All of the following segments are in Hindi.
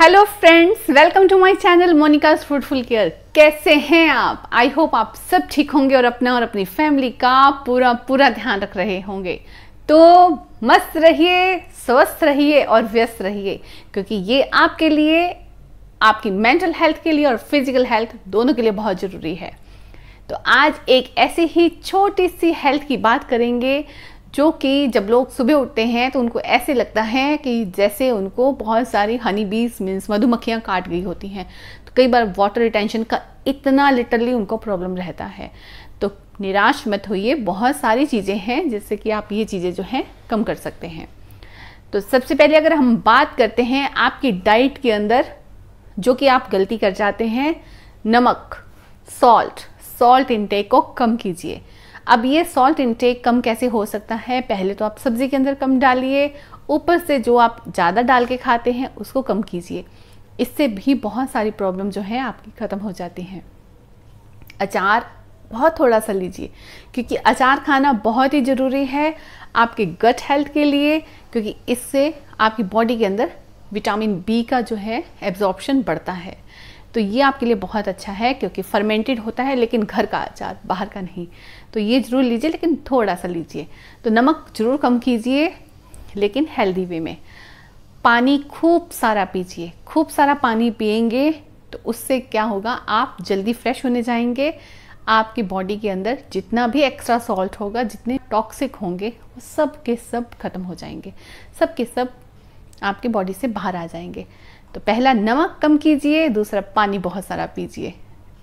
hello friends welcome to my channel Monika's fruitful care कैसे हैं आप आई होप आप सब ठीक होंगे और अपना और अपनी फैमिली का पूरा पूरा ध्यान रख रहे होंगे तो मस्त रहिए स्वस्थ रहिए और व्यस्त रहिए क्योंकि ये आपके लिए आपकी मेंटल हेल्थ के लिए और फिजिकल हेल्थ दोनों के लिए बहुत ज़रूरी है तो आज एक ऐसी ही छोटी सी हेल्थ की बात करेंगे जो कि जब लोग सुबह उठते हैं तो उनको ऐसे लगता है कि जैसे उनको बहुत सारी हनी बीज मीन्स मधुमक्खियाँ काट गई होती हैं तो कई बार वाटर रिटेंशन का इतना लिटरली उनको प्रॉब्लम रहता है तो निराश मत होइए बहुत सारी चीज़ें हैं जिससे कि आप ये चीज़ें जो हैं कम कर सकते हैं तो सबसे पहले अगर हम बात करते हैं आपकी डाइट के अंदर जो कि आप गलती कर जाते हैं नमक सॉल्ट सॉल्ट इनटेक को कम कीजिए अब ये सॉल्ट इनटेक कम कैसे हो सकता है पहले तो आप सब्ज़ी के अंदर कम डालिए ऊपर से जो आप ज़्यादा डाल के खाते हैं उसको कम कीजिए इससे भी बहुत सारी प्रॉब्लम जो है आपकी ख़त्म हो जाती हैं अचार बहुत थोड़ा सा लीजिए क्योंकि अचार खाना बहुत ही ज़रूरी है आपके गट हेल्थ के लिए क्योंकि इससे आपकी बॉडी के अंदर विटामिन बी का जो है एब्जॉर्प्शन बढ़ता है तो ये आपके लिए बहुत अच्छा है क्योंकि फर्मेंटेड होता है लेकिन घर का अचार बाहर का नहीं तो ये ज़रूर लीजिए लेकिन थोड़ा सा लीजिए तो नमक ज़रूर कम कीजिए लेकिन हेल्दी वे में पानी खूब सारा पीजिए खूब सारा पानी पियेंगे तो उससे क्या होगा आप जल्दी फ्रेश होने जाएंगे आपकी बॉडी के अंदर जितना भी एक्स्ट्रा सॉल्ट होगा जितने टॉक्सिक होंगे वो सब के सब खत्म हो जाएंगे सब के सब आपके बॉडी से बाहर आ जाएंगे तो पहला नमक कम कीजिए दूसरा पानी बहुत सारा पीजिए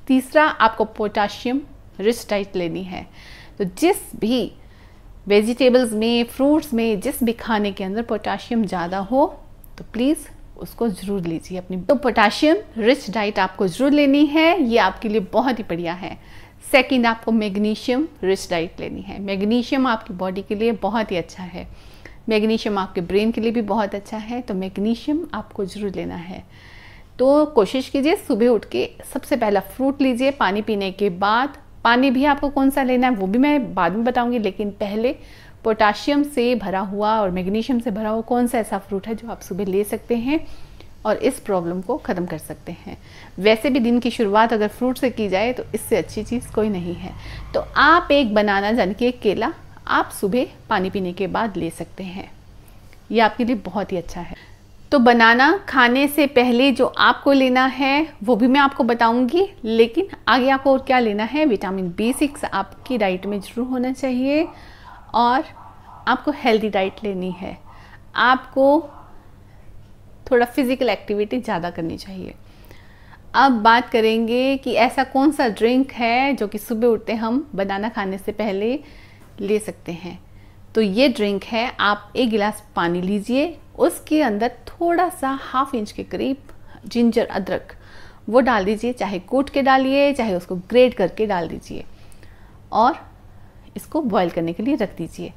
तीसरा आपको पोटाशियम रिस्ट डाइट लेनी है तो जिस भी वेजिटेबल्स में फ्रूट्स में जिस भी खाने के अंदर पोटाशियम ज़्यादा हो तो प्लीज़ उसको ज़रूर लीजिए अपनी तो पोटाशियम रिच डाइट आपको ज़रूर लेनी है ये आपके लिए बहुत ही बढ़िया है सेकंड आपको मैग्नीशियम रिच डाइट लेनी है मैग्नीशियम आपकी बॉडी के लिए बहुत ही अच्छा है मैग्नीशियम आपके ब्रेन के लिए भी बहुत अच्छा है तो मैग्नीशियम आपको ज़रूर लेना है तो कोशिश कीजिए सुबह उठ के सबसे पहला फ्रूट लीजिए पानी पीने के बाद पानी भी आपको कौन सा लेना है वो भी मैं बाद में बताऊंगी लेकिन पहले पोटाशियम से भरा हुआ और मैग्नीशियम से भरा हुआ कौन सा ऐसा फ्रूट है जो आप सुबह ले सकते हैं और इस प्रॉब्लम को ख़त्म कर सकते हैं वैसे भी दिन की शुरुआत अगर फ्रूट से की जाए तो इससे अच्छी चीज़ कोई नहीं है तो आप एक बनाना यानी कि एक केला आप सुबह पानी पीने के बाद ले सकते हैं यह आपके लिए बहुत ही अच्छा है तो बनाना खाने से पहले जो आपको लेना है वो भी मैं आपको बताऊंगी लेकिन आगे आपको और क्या लेना है विटामिन बी सिक्स आपकी डाइट में ज़रूर होना चाहिए और आपको हेल्दी डाइट लेनी है आपको थोड़ा फिज़िकल एक्टिविटी ज़्यादा करनी चाहिए अब बात करेंगे कि ऐसा कौन सा ड्रिंक है जो कि सुबह उठते हम बनाना खाने से पहले ले सकते हैं तो ये ड्रिंक है आप एक गिलास पानी लीजिए उसके अंदर थोड़ा सा हाफ इंच के करीब जिंजर अदरक वो डाल दीजिए चाहे कूट के डालिए चाहे उसको ग्रेट करके डाल दीजिए और इसको बॉईल करने के लिए रख दीजिए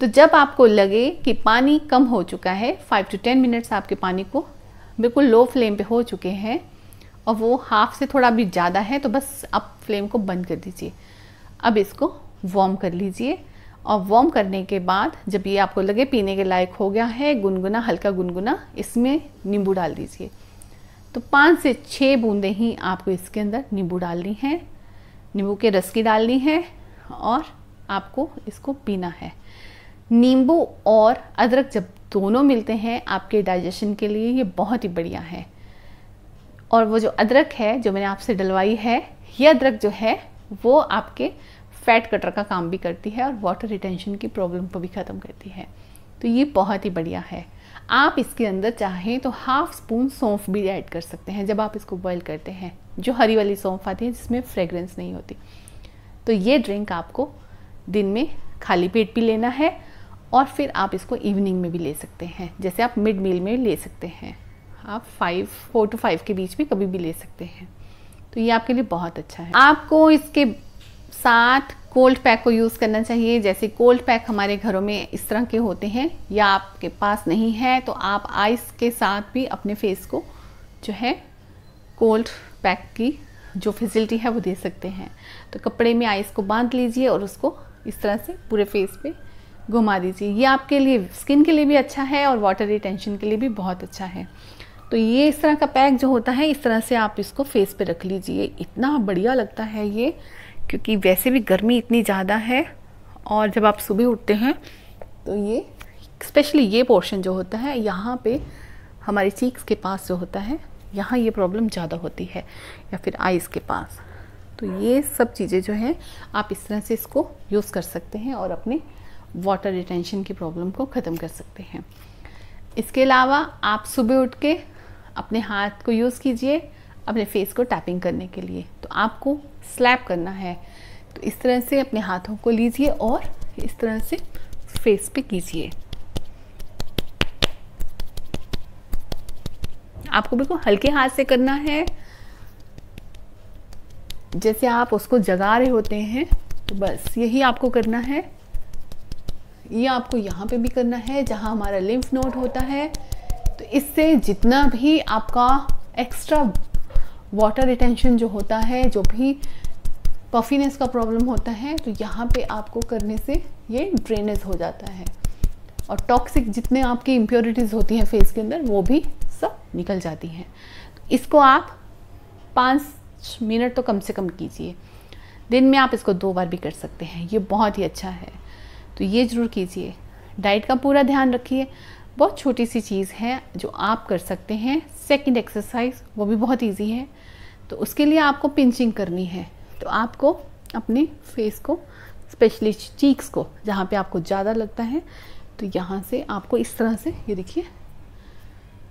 तो जब आपको लगे कि पानी कम हो चुका है फाइव टू टेन मिनट्स आपके पानी को बिल्कुल लो फ्लेम पे हो चुके हैं और वो हाफ से थोड़ा भी ज़्यादा है तो बस आप फ्लेम को बंद कर दीजिए अब इसको वार्म कर लीजिए और वॉर्म करने के बाद जब ये आपको लगे पीने के लायक हो गया है गुनगुना हल्का गुनगुना इसमें नींबू डाल दीजिए तो पाँच से छः बूंदें ही आपको इसके अंदर नींबू डालनी है नींबू के रस की डालनी है और आपको इसको पीना है नींबू और अदरक जब दोनों मिलते हैं आपके डाइजेशन के लिए ये बहुत ही बढ़िया है और वो जो अदरक है जो मैंने आपसे डलवाई है ये अदरक जो है वो आपके फैट कटर का काम भी करती है और वाटर रिटेंशन की प्रॉब्लम को भी ख़त्म करती है तो ये बहुत ही बढ़िया है आप इसके अंदर चाहें तो हाफ स्पून सौंफ भी ऐड कर सकते हैं जब आप इसको बॉयल करते हैं जो हरी वाली सौंफ आती है जिसमें फ्रेगरेंस नहीं होती तो ये ड्रिंक आपको दिन में खाली पेट भी लेना है और फिर आप इसको इवनिंग में भी ले सकते हैं जैसे आप मिड मील में ले सकते हैं आप फाइव फोर टू फाइव के बीच में कभी भी ले सकते हैं तो ये आपके लिए बहुत अच्छा है आपको इसके साथ कोल्ड पैक को यूज़ करना चाहिए जैसे कोल्ड पैक हमारे घरों में इस तरह के होते हैं या आपके पास नहीं है तो आप आइस के साथ भी अपने फेस को जो है कोल्ड पैक की जो फैसिलिटी है वो दे सकते हैं तो कपड़े में आइस को बांध लीजिए और उसको इस तरह से पूरे फेस पे घुमा दीजिए ये आपके लिए स्किन के लिए भी अच्छा है और वाटर रिटेंशन के लिए भी बहुत अच्छा है तो ये इस तरह का पैक जो होता है इस तरह से आप इसको फेस पे रख लीजिए इतना बढ़िया लगता है ये क्योंकि वैसे भी गर्मी इतनी ज़्यादा है और जब आप सुबह उठते हैं तो ये स्पेशली ये पोर्शन जो होता है यहाँ पे हमारे चीक्स के पास जो होता है यहाँ ये प्रॉब्लम ज़्यादा होती है या फिर आइज़ के पास तो ये सब चीज़ें जो हैं आप इस तरह से इसको यूज़ कर सकते हैं और अपने वाटर रिटेंशन की प्रॉब्लम को ख़त्म कर सकते हैं इसके अलावा आप सुबह उठ के अपने हाथ को यूज़ कीजिए अपने फेस को टैपिंग करने के लिए तो आपको स्लैप करना है तो इस तरह से अपने हाथों को लीजिए और इस तरह से फेस पे कीजिए आपको बिल्कुल हल्के हाथ से करना है जैसे आप उसको जगा रहे होते हैं तो बस यही आपको करना है ये आपको यहाँ पे भी करना है जहाँ हमारा लिम्फ नोड होता है तो इससे जितना भी आपका एक्स्ट्रा वाटर रिटेंशन जो होता है जो भी पफीनेस का प्रॉब्लम होता है तो यहाँ पे आपको करने से ये ड्रेनेज हो जाता है और टॉक्सिक जितने आपकी इम्प्योरिटीज़ होती हैं फेस के अंदर वो भी सब निकल जाती हैं इसको आप पाँच मिनट तो कम से कम कीजिए दिन में आप इसको दो बार भी कर सकते हैं ये बहुत ही अच्छा है तो ये ज़रूर कीजिए डाइट का पूरा ध्यान रखिए बहुत छोटी सी चीज़ है जो आप कर सकते हैं सेकंड एक्सरसाइज वो भी बहुत इजी है तो उसके लिए आपको पिंचिंग करनी है तो आपको अपने फेस को स्पेशली चीक्स को जहाँ पे आपको ज़्यादा लगता है तो यहाँ से आपको इस तरह से ये देखिए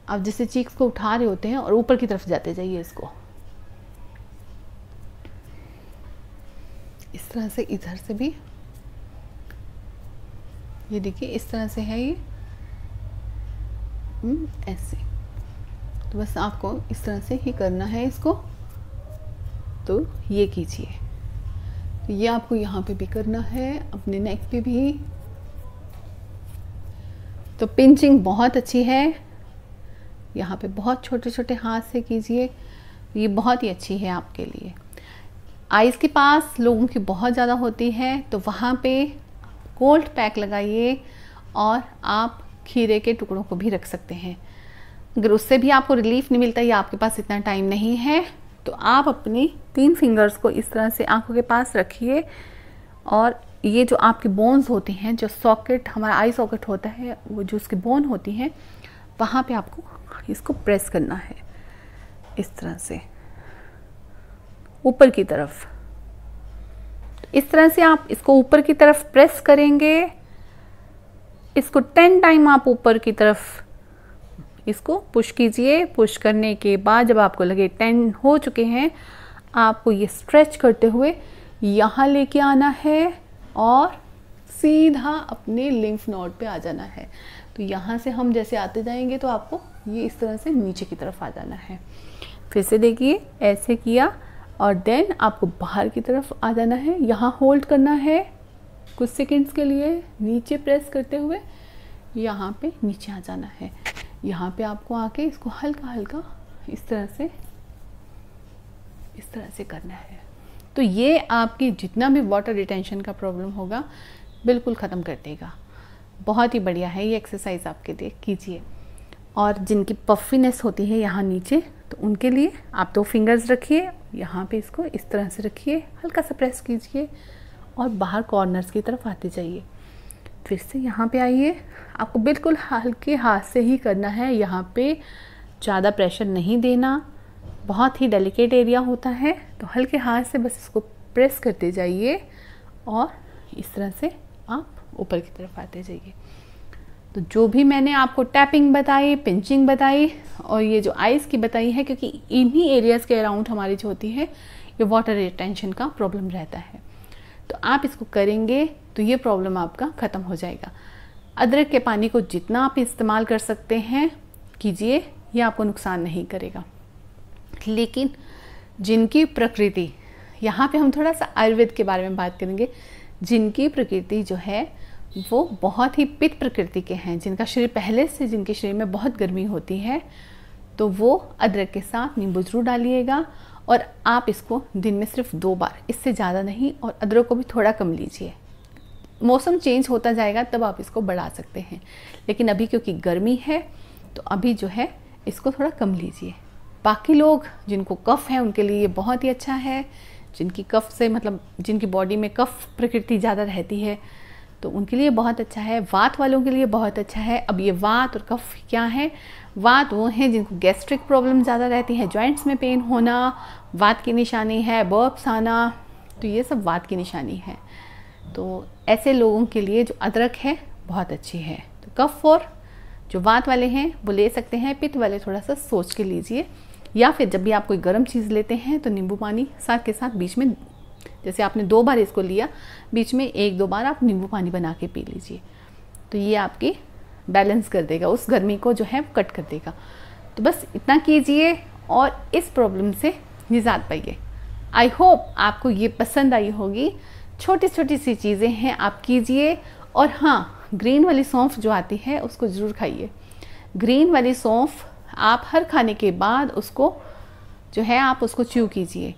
आप जैसे चीक्स को उठा रहे होते हैं और ऊपर की तरफ जाते जाइए इसको इस तरह से इधर से भी ये देखिए इस तरह से है ये हम्म, ऐसे तो बस आपको इस तरह से ही करना है इसको तो ये कीजिए तो ये आपको यहाँ पे भी करना है अपने नेक पे भी तो पिंचिंग बहुत अच्छी है यहाँ पे बहुत छोटे छोटे हाथ से कीजिए ये बहुत ही अच्छी है आपके लिए आइज़ के पास लोगों की बहुत ज़्यादा होती है तो वहाँ पे कोल्ड पैक लगाइए और आप खीरे के टुकड़ों को भी रख सकते हैं अगर उससे भी आपको रिलीफ नहीं मिलता या आपके पास इतना टाइम नहीं है तो आप अपनी तीन फिंगर्स को इस तरह से आंखों के पास रखिए और ये जो आपके बोन्स होती हैं जो सॉकेट हमारा आई सॉकेट होता है वो जो उसकी बोन होती हैं वहाँ पे आपको इसको प्रेस करना है इस तरह से ऊपर की तरफ इस तरह से आप इसको ऊपर की तरफ प्रेस करेंगे इसको टेन टाइम आप ऊपर की तरफ इसको पुश कीजिए पुश करने के बाद जब आपको लगे टेन हो चुके हैं आपको ये स्ट्रेच करते हुए यहाँ लेके आना है और सीधा अपने लिम्फ नोड पे आ जाना है तो यहाँ से हम जैसे आते जाएंगे तो आपको ये इस तरह से नीचे की तरफ आ जाना है फिर से देखिए ऐसे किया और देन आपको बाहर की तरफ आ जाना है यहाँ होल्ड करना है कुछ सेकंड्स के लिए नीचे प्रेस करते हुए यहाँ पे नीचे आ जाना है यहाँ पे आपको आके इसको हल्का हल्का इस तरह से इस तरह से करना है तो ये आपकी जितना भी वाटर रिटेंशन का प्रॉब्लम होगा बिल्कुल ख़त्म कर देगा बहुत ही बढ़िया है ये एक्सरसाइज आपके लिए कीजिए और जिनकी पफीनेस होती है यहाँ नीचे तो उनके लिए आप दो फिंगर्स रखिए यहाँ पे इसको इस तरह से रखिए हल्का सा प्रेस कीजिए और बाहर कॉर्नर्स की तरफ आते जाइए फिर से यहाँ पे आइए आपको बिल्कुल हल्के हाथ से ही करना है यहाँ पे ज़्यादा प्रेशर नहीं देना बहुत ही डेलिकेट एरिया होता है तो हल्के हाथ से बस इसको प्रेस करते जाइए और इस तरह से आप ऊपर की तरफ आते जाइए तो जो भी मैंने आपको टैपिंग बताई पिंचिंग बताई और ये जो आइज़ की बताई है क्योंकि इन्हीं एरियाज़ के अराउंड हमारी जो होती है ये वाटर रिटेंशन का प्रॉब्लम रहता है तो आप इसको करेंगे तो ये प्रॉब्लम आपका ख़त्म हो जाएगा अदरक के पानी को जितना आप इस्तेमाल कर सकते हैं कीजिए ये आपको नुकसान नहीं करेगा लेकिन जिनकी प्रकृति यहाँ पे हम थोड़ा सा आयुर्वेद के बारे में बात करेंगे जिनकी प्रकृति जो है वो बहुत ही पित्त प्रकृति के हैं जिनका शरीर पहले से जिनके शरीर में बहुत गर्मी होती है तो वो अदरक के साथ नींबू ज़रूर डालिएगा और आप इसको दिन में सिर्फ दो बार इससे ज़्यादा नहीं और अदरक को भी थोड़ा कम लीजिए मौसम चेंज होता जाएगा तब आप इसको बढ़ा सकते हैं लेकिन अभी क्योंकि गर्मी है तो अभी जो है इसको थोड़ा कम लीजिए बाकी लोग जिनको कफ़ है उनके लिए ये बहुत ही अच्छा है जिनकी कफ़ से मतलब जिनकी बॉडी में कफ़ प्रकृति ज़्यादा रहती है तो उनके लिए बहुत अच्छा है वात वालों के लिए बहुत अच्छा है अब ये वात और कफ क्या है वात वो हैं जिनको गैस्ट्रिक प्रॉब्लम ज़्यादा रहती है जॉइंट्स में पेन होना वात की निशानी है बर्ब्स आना तो ये सब वात की निशानी है तो ऐसे लोगों के लिए जो अदरक है बहुत अच्छी है तो कफ और जो वात वाले हैं वो ले सकते हैं पित्त वाले थोड़ा सा सोच के लीजिए या फिर जब भी आप कोई गर्म चीज़ लेते हैं तो नींबू पानी साथ के साथ बीच में जैसे आपने दो बार इसको लिया बीच में एक दो बार आप नींबू पानी बना के पी लीजिए तो ये आपकी बैलेंस कर देगा उस गर्मी को जो है कट कर देगा तो बस इतना कीजिए और इस प्रॉब्लम से निजात पाइए आई होप आपको ये पसंद आई होगी छोटी छोटी सी चीज़ें हैं आप कीजिए और हाँ ग्रीन वाली सौंफ जो आती है उसको ज़रूर खाइए ग्रीन वाली सौंफ आप हर खाने के बाद उसको जो है आप उसको च्यू कीजिए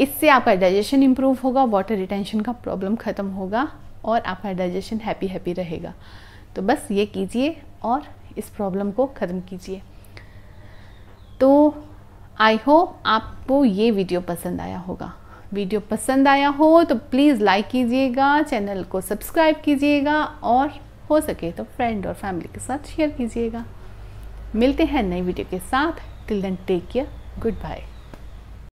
इससे आपका डाइजेशन इम्प्रूव होगा वाटर रिटेंशन का प्रॉब्लम ख़त्म होगा और आपका डाइजेशन हैप्पी हैप्पी रहेगा तो बस ये कीजिए और इस प्रॉब्लम को ख़त्म कीजिए तो आई होप आपको ये वीडियो पसंद आया होगा वीडियो पसंद आया हो तो प्लीज़ लाइक कीजिएगा चैनल को सब्सक्राइब कीजिएगा और हो सके तो फ्रेंड और फैमिली के साथ शेयर कीजिएगा मिलते हैं नई वीडियो के साथ till then take care good bye